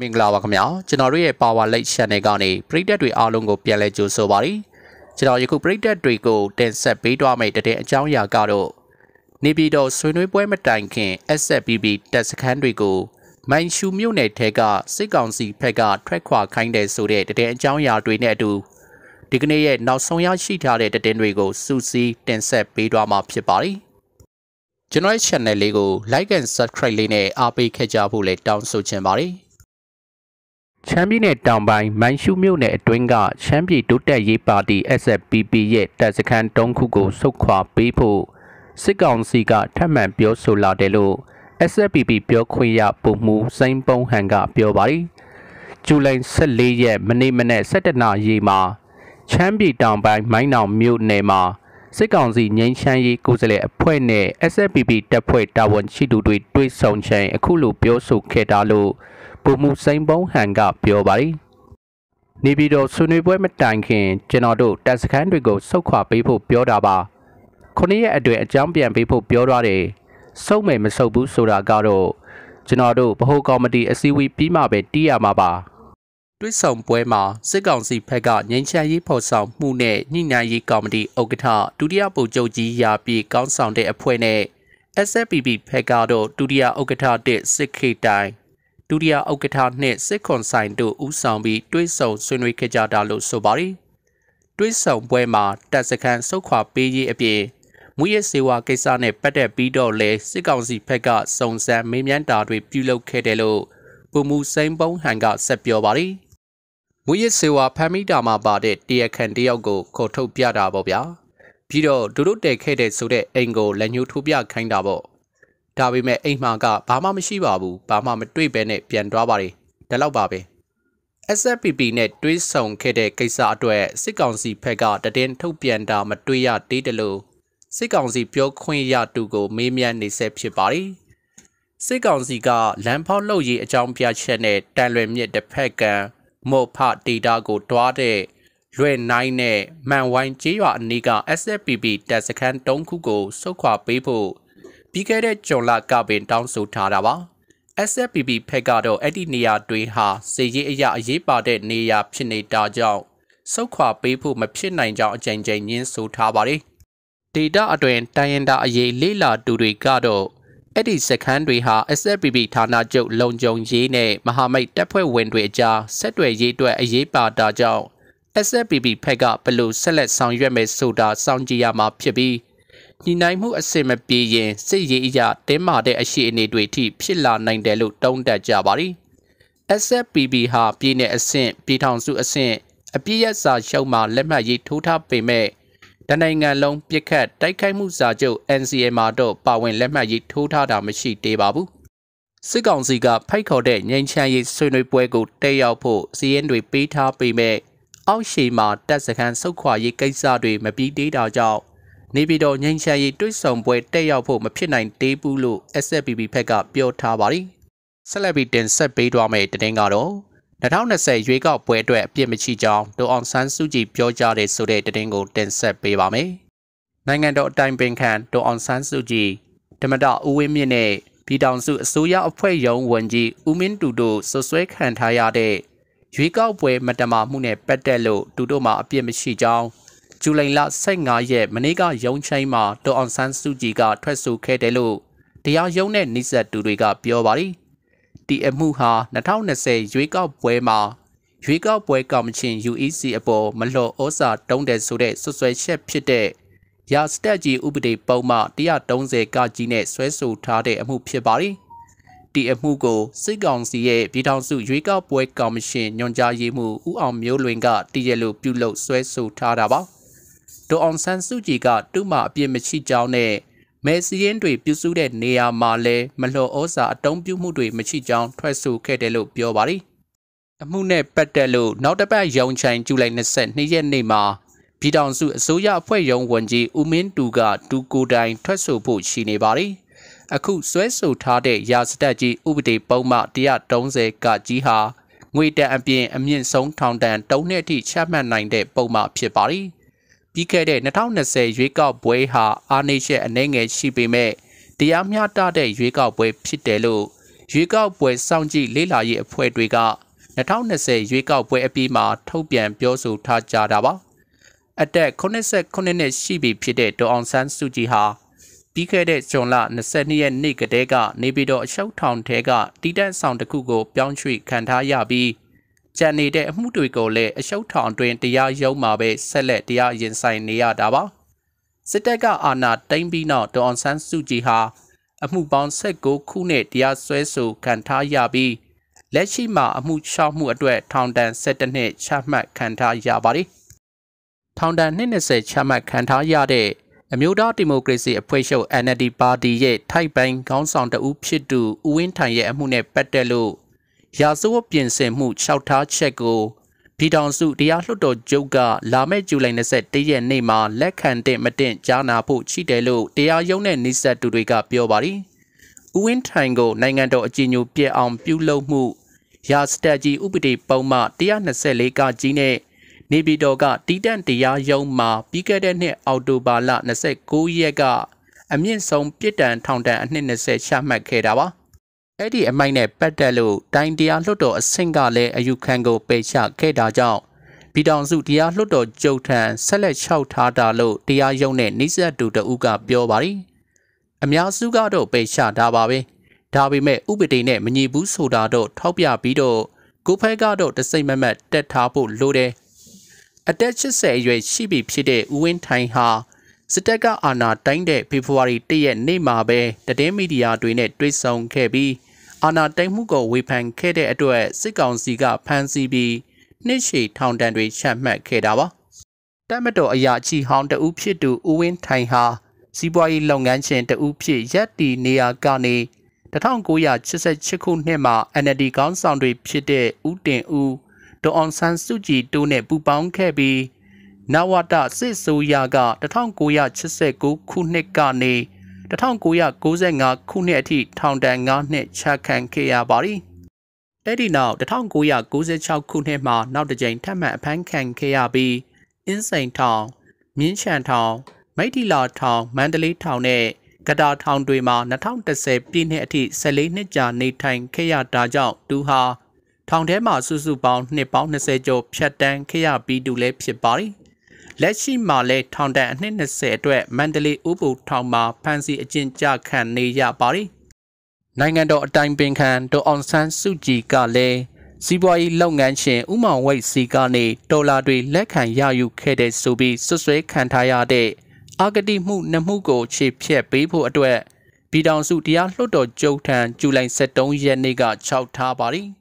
မင်္ဂလာပါခင်ဗျာကျွန်တော်တို့ရဲ့ Power Lite Channel ကနေပရိသတ်တွေအားလုံးကိုပြန်လည်ကြိုဆိုပါရစေကျွန်တော်ယခုပရိသတ်တွေကိုတင်ဆက်ပေးသွားမယ့်တဲ့အကြောင်းအရာကတော့နေပြည်တော်ဆွေနွေးပွဲမတိုင်ခင် SSPB တပ်စခန်းတွေကိုမိုင်းရှူမြို့နယ်ထဲကစစ်ကောင်စီဘက်ကထွက်ခွာခိုင်းတယ်ဆိုတဲ့တဲ့အကြောင်းအရာတွေနဲ့အတူဒီကနေ့ရဲ့နောက်ဆုံးရရှိထားတဲ့သတင်းတွေကိုစူးစီးတင်ဆက်ပေးသွားမှာဖြစ်ပါတယ်ကျွန်တော်ရဲ့ channel လေးကို like and subscribe လေးနဲ့အားပေးခဲ့ကြဖို့လည်းတောင်းဆိုချင်ပါတယ်ချမ်းပြည်နယ်တောင်ပိုင်းမိုင်းရှုမြို့နယ်အတွင်းကချမ်းပြည်တိုးတက်ရေးပါတီ SFPP ရဲ့တပ်စခန်း၃ခုကိုဆုတ်ခွာပေးဖို့စစ်ကောင်စီကထပ်မံပြောဆိုလာတယ်လို့ SFPP ပြောခွင့်ရပုံမှုစိန်ပုံဟန်ကပြောပါတယ်။ဇူလိုင်14ရက်မနေ့မနေ့17နာရီမှာချမ်းပြည်တောင်ပိုင်းမိုင်းနောင်မြို့နယ်မှာစစ်ကောင်စီငြိမ်းချမ်းရေးကိုယ်စားလှယ်အဖွဲ့နဲ့ SSPP တပ်ဖွဲ့တာဝန်ရှိသူတွေတွေ့ဆုံချိန်အခုလိုပြောဆိုခဲ့တာလို့ဗိုလ်မှူးစိန်ပုံးဟန်ကပြောပါတယ်။နေပြည်တော်ဆွေးနွေးပွဲမတိုင်ခင်ကျွန်တော်တို့တပ်စခန်းတွေကိုဆုတ်ခွာပေးဖို့ပြောတာပါ။ခုနှစ်ရက်အတွင်းအကြောင်းပြန်ပေးဖို့ပြောထားတယ်။စုံမယ်မစုံဘူးဆိုတာကတော့ကျွန်တော်တို့ဗဟိုကော်မတီအစည်းအဝေးပြီးမှပဲတီးရမှာပါ။တွစ်ဆောင်ပွဲမှာစစ်ကောင်စီဘက်ကငြိမ်းချမ်းရေးဖော်ဆောင်မှုနဲ့ညှိနှိုင်းရေးကော်မတီဥက္ကဋ္ဌဒုတိယဗိုလ်ချုပ်ကြီးရာပြည့်ကောင်းဆောင်တဲ့အဖွဲ့နဲ့ SFPP ဘက်ကတော့ဒုတိယဥက္ကဋ္ဌတစ်စစ်ခေတိုင်ဒုတိယဥက္ကဋ္ဌနှင့်စစ်ခွန်ဆိုင်တို့ဦးဆောင်ပြီးတွစ်ဆောင်ဆွေးနွေးခဲ့ကြတာလို့ဆိုပါတယ်တွစ်ဆောင်ပွဲမှာတပ်စခန်းဆုတ်ခွာပေးရေးအပြင်မူရစေဝါကိစ္စနဲ့ပတ်သက်ပြီးတော့လဲစစ်ကောင်စီဘက်ကစုံစမ်းမေးမြန်းတာတွေပြုလုပ်ခဲ့တယ်လို့ပုံမူစိန်ပုံဟန်ကဆက်ပြောပါတယ်မွေရစ်စေဝါဖမ်းမိတာမှာပါတဲ့တရားခံတယောက်ကိုခေါ်ထုတ်ပြတာပေါ့ဗျာပြီးတော့သူတို့တည်ခဲ့တဲ့ဆိုတဲ့အိမ်ကိုလက်ညှိုးထိုးပြခိုင်းတာပေါ့ဒါပေမဲ့အိမ်မှာကဘာမှမရှိပါဘူးဘာမှမတွေ့ပဲနဲ့ပြန်သွားပါလေဒါတော့ပါပဲ SFPP နဲ့တွေးဆောင်ခဲ့တဲ့ကိစ္စအတွက်စစ်ကောင်စီဘက်ကတည်င်းထုတ်ပြန်တာမတွေ့ရသေးတယ်လို့စစ်ကောင်စီပြောခွင့်ရသူကိုမေးမြန်းနေဆဲဖြစ်ပါတယ်စစ်ကောင်စီကလမ်းဖောက်လုပ်ရေးအကြောင်းပြချက်နဲ့တန်လွင်မြစ်တစ်ဖက်ကမော့ဖဒေတာကိုတွားတဲ့လွဲ့နိုင်နဲ့မန်ဝိုင်းကျေးရွာအနီးက SFPP တပ်စခန်း၃ခုကိုစုခွာပေးဖို့ပြီးခဲ့တဲ့ဂျွန်လကပင်တောင်းဆိုထားတာပါ SFPP ဖက်ကတော့အဲ့ဒီနေရာတွင်ဟာစေရေးအရာအရေးပါတဲ့နေရာဖြစ်နေတာကြောင့်စုခွာပေးဖို့မဖြစ်နိုင်ကြောင်းအကြံကြိမ်ညင်းဆိုထားပါတယ်ဒေတာအတွင်တိုင်းရင်တာအရေးလေးလာတူတွေကတော့အဲ့ဒီစခန်းတွေဟာ SFPP ဌာနချုပ်လုံခြုံရေးနဲ့မဟာမိတ်တပ်ဖွဲ့ဝင်တွေအကြားဆက်တွယ်ရေးအတွက်အရေးပါတာကြောင့် SFPP ဖက်ကဘလို့ဆက်လက်ဆောင်ရွက်မယ်ဆိုတာစောင့်ကြည့်ရမှာဖြစ်ပြီးညီနိုင်မှုအစင်မပြေရင်စစ်ရေးအရာတင်းမာတဲ့အခြေအနေတွေထိဖြစ်လာနိုင်တယ်လို့တုံ့တက်ကြပါသည် SFPP ဟာပြည်내အဆင့်ပြည်ထောင်စုအဆင့်အပြည့်ရစာရှုံးမှာလက်မှတ်ရေးထိုးထားပေမဲ့တနိုင်ငံလုံးပြစ်ခတ်တိုက်ခိုက်မှုစာချုပ် NCA မှာတော့ပါဝင်လက်မှတ်ရေးထိုးထားတာမရှိသေးပါဘူးစစ်ကောင်စီကဖိတ်ခေါ်တဲ့ငြိမ်းချမ်းရေးဆွေးနွေးပွဲကိုတက်ရောက်ဖို့စည်းရင်းတွေပေးထားပေမဲ့အောက်ရှိမှာတပ်စခန်းဆုတ်ခွာရေးကိစ္စတွေမပြီးသေးတာကြောင့်နေပြည်တော်ငြိမ်းချမ်းရေးတွဲဆောင်ပွဲတက်ရောက်ဖို့မဖြစ်နိုင်သေးဘူးလို့ SFPB ဘက်ကပြောထားပါတယ်။ဆက်လက်ပြီးတင်ဆက်ပေးသွားမယ့်တင်ကတော့2020ရွေးကောက်ပွဲအတွက်အပြစ်မရှိကြောင်းဒေါအောင်ဆန်းစုကြည်ပြောကြားတဲ့ဆိုတဲ့သတင်းကိုတင်ဆက်ပေးပါမယ်။နိုင်ငံတော်အတိုင်ပင်ခံဒေါအောင်ဆန်းစုကြည်ဓမ္မတဦးဝင်းမြင့်နဲ့ပြည်ထောင်စုအစိုးရအဖွဲ့ရုံးဝန်ကြီးဦးမင်းတူတို့ဆွဆွဲခံထားရတဲ့ရွေးကောက်ပွဲမတမာမှုနဲ့ပတ်သက်လို့တူတို့မှာအပြစ်မရှိကြောင်းဇူလိုင်လ15ရက်မနေ့ကရုံးချိန်းမှာဒေါအောင်ဆန်းစုကြည်ကထွက်ဆိုခဲ့တယ်လို့တရားရုံးနဲ့နှိစက်သူတွေကပြောပါတယ်။ဒီအမှုဟာ2020ရွေးကောက်ပွဲမှာရွေးကောက်ပွဲကော်မရှင် UEC အပေါ်မလှော်ဩစာတုံးတယ်ဆိုတဲ့ဆွဆွဲချက်ဖြစ်တဲ့ရာစတက်ကြီးဥပဒေပုံမှ130ကကြီးနဲ့ဆွဲဆိုထားတဲ့အမှုဖြစ်ပါသည်။ဒီအမှုကိုစစ်ကောင်စီရဲ့ပြည်ထောင်စုရွေးကောက်ပွဲကော်မရှင်ညွှန်ကြားရေးမှူးဦးအောင်မျိုးလွင်ကတည်ရလို့ပြုလုပ်ဆွဲဆိုထားတာပါ။ဒေါအောင်ဆန်းစုကြည်ကတူမအပြစ်မရှိကြောင်းနဲ့မဲစည်းရင်းတွေပြုစုတဲ့နေရာမှာလည်းမလျော်ဩစာအတုံးပြုမှုတွေမရှိကြောင်းထွက်ဆိုခဲ့တယ်လို့ပြောပါတယ်။အမှုနဲ့ပတ်သက်လို့နောက်တစ်ပတ်ရုံချိုင်ဇူလိုင်22ရက်နေ့မှာပြည်ထောင်စုအစိုးရအဖွဲ့ရုံးဝန်ကြီးဦးမင်းတူက တူကိုတိုင် ထွက်ဆိုဖို့ရှိနေပါတယ်။အခုဆွဲဆိုထားတဲ့ရာစတက်ကြီးဥပဒေပုံမှ130ကကြီးဟာငွေတန်အပြင်အမြင့်ဆုံးထောင်တန်၃နှစ်အထိချမှတ်နိုင်တဲ့ပုံမှန်ဖြစ်ပါတယ်။ပြီးခဲ့တဲ့2020ရွေးကောက်ပွဲဟာအာဏာရှင်အနေငယ်ရှိပေမဲ့တရားမျှတတဲ့ရွေးကောက်ပွဲဖြစ်တယ်လို့ရွေးကောက်ပွဲစောင့်ကြည့်လေ့လာရေးအဖွဲ့တွေက2020ရွေးကောက်ပွဲအပြီးမှာထုတ်ပြန်ပြောဆိုထားကြတာပါအသက်89နှစ်ရှိပြီဖြစ်တဲ့ဒေါအောင်ဆန်းစုကြည်ဟာပြီးခဲ့တဲ့ဇွန်လ22ရက်နေ့ကတည်းကနေပြည်တော်အရှောက်ထောင်ထဲကတီတန့်ဆောင်တစ်ခုကို ပြောင်းရွှေ့ခံထားရပြီးကြံနေတဲ့အမှုတွေကိုလည်းအရှုပ်ထောင်တွင်တရားရုံးမှာပဲဆက်လက်တရားရင်ဆိုင်နေရတာပါစစ်တပ်ကအာဏာသိမ်းပြီးနောက်ဒေါ်အောင်ဆန်းစုကြည်ဟာအမှုပေါင်း16ခုနဲ့တရားစွဲဆိုခံထားရပြီးလက်ရှိမှာအမှု6မှုအတွက်ထောင်ဒဏ်17နှစ်ချမှတ်ခံထားရပါတယ်ထောင်ဒဏ်20ချမှတ်ခံထားရတဲ့အမျိုးသားဒီမိုကရေစီအဖွဲ့ချုပ် NLD ပါတီရဲ့ထိုက်ပိုင်းခေါင်းဆောင်တဦးဖြစ်သူဦးဝင်းထိုင်ရဲ့အမှုနဲ့ပတ်သက်လို့ရာဇဝတ်ပြင်ဆင်မှု၆ထားချက်ကိုပြည်ထောင်စုတရားလွှတ်တော်ချုပ်ကလာမယ့်ဇူလိုင်21ရက်နေ့မှာလက်ခံတင်မတင်ကြားနာဖို့ရှိတယ်လို့တရားရုံးနဲ့နှိစက်သူတွေကပြောပါတယ်။ဥဝင်းထိုင်ကို နိုင်ငံတော်အကြီးအကျယ်ပြည့်အောင်ပြုလုပ်မှုရာစတက်ကြီးဥပဒေပုံမှ124ကကြီးနဲ့နေပြည်တော်ကတီးတန့်တရားရုံးမှာပြီးခဲ့တဲ့နှစ်အောက်တိုဘာလ29ရက်ကအမြင့်ဆုံးပြစ်ဒဏ်ထောင်ဒဏ်အနှစ်20ချမှတ်ခဲ့တာပါ။အဲ့ဒီအမိုက်နဲ့ပတ်သက်လို့တိုင်းတရားလွှတ်တော်အဆင့်ကလည်းအယူခံကိုပယ်ချခဲ့တာကြောင့်ပြည်ထောင်စုတရားလွှတ်တော်ကြုံထံဆက်လက်လျှောက်ထားတာလို့တရားရုံးနဲ့နှိစက်သူတဦးကပြောပါတယ်။အများစုကတော့ပယ်ချထားပါပဲ။ဒါပေမဲ့ဥပဒေနဲ့မညီဘူးဆိုတာတော့ထောက်ပြပြီးတော့ကိုဖဲကတော့တစိမ့်မမတ်တက်ထားဖို့လိုတယ်။အသက်80အရွယ်ရှိပြီဖြစ်တဲ့ဦးဝင်းထိုင်ဟာစစ်တပ်ကအာဏာတိုင်းတဲ့ဖေဖော်ဝါရီ1ရက်နေ့မှာပဲတည်င်းမီဒီယာတွေနဲ့တွေ့ဆုံခဲ့ပြီးအာဏာတိမ်မှုကိုဝေဖန်ခဲ့တဲ့အတွက်စစ်ကောင်စီကဖမ်းဆီးပြီးနှစ်ရှည်ထောင်ဒဏ်တွေချမှတ်ခဲ့တာပါ။တပ်မတော်အရာရှိဟောင်းတဦးဖြစ်သူဦးဝင်းထိုင်ဟာစီးပွားရေးလုပ်ငန်းရှင်တဦးဖြစ်ရပ်တီနေရာကနေ1988ခုနှစ်မှာ NLD ကောင်းဆောင်တွေဖြစ်တဲ့ဦးတင်ဦးဒေါ်အောင်ဆန်းစုကြည်တို့နဲ့ပူးပေါင်းခဲ့ပြီးနဝတစစ်ဆိုးရက1989ခုနှစ်ကနေ1992 1995ခုနှစ်အထိထောင်ဒဏ်9နှစ်ချခံခဲ့ရပါသည်။အဲ့ဒီနောက်1996ခုနှစ်မှာနောက်တစ်ကြိမ်ထပ်မံအဖမ်းခံခဲ့ရပြီးအင်းစိန်ထောင်၊မြင်းချံထောင်၊မိတ္တီလာထောင်၊မန္တလေးထောင်နဲ့ကတာထောင်တွေမှာ2010ပြည်နှစ်အထိ14နှစ်ကြာနေထိုင်ခဲ့ရတာကြောင့်သူဟာထောင်ထဲမှာစုစုပေါင်းနှစ်ပေါင်း20ကျော်ဖြတ်တန်းခဲ့ရပြီးသူလည်းဖြစ်ပါသည်။လက်ရှိမှာလဲထောင်ဒဏ်အနှစ်20အတွက်မန္တလေးဥပုထောင်မှာဖမ်းဆီးအကျဉ်းချခံနေရပါတယ်။နိုင်ငံတော်အတိုင်ပင်ခံဒေါ်အောင်ဆန်းစုကြည်ကလည်းစီးပွားရေးလုပ်ငန်းရှင်ဥမောင်ဝိတ်စီကနေဒေါ်လာတွေလက်ခံရယူခဲ့တဲ့ဆိုပြီးဆွဆွဲခံထားရတဲ့အာဂတိမှုနှမှုကိုခြေဖြက်ပေးဖို့အတွက်ပြည်ထောင်စုတရားလွှတ်တော်ကြုံထံဇူလိုင်23ရက်နေ့ကခြောက်ထားပါတယ်။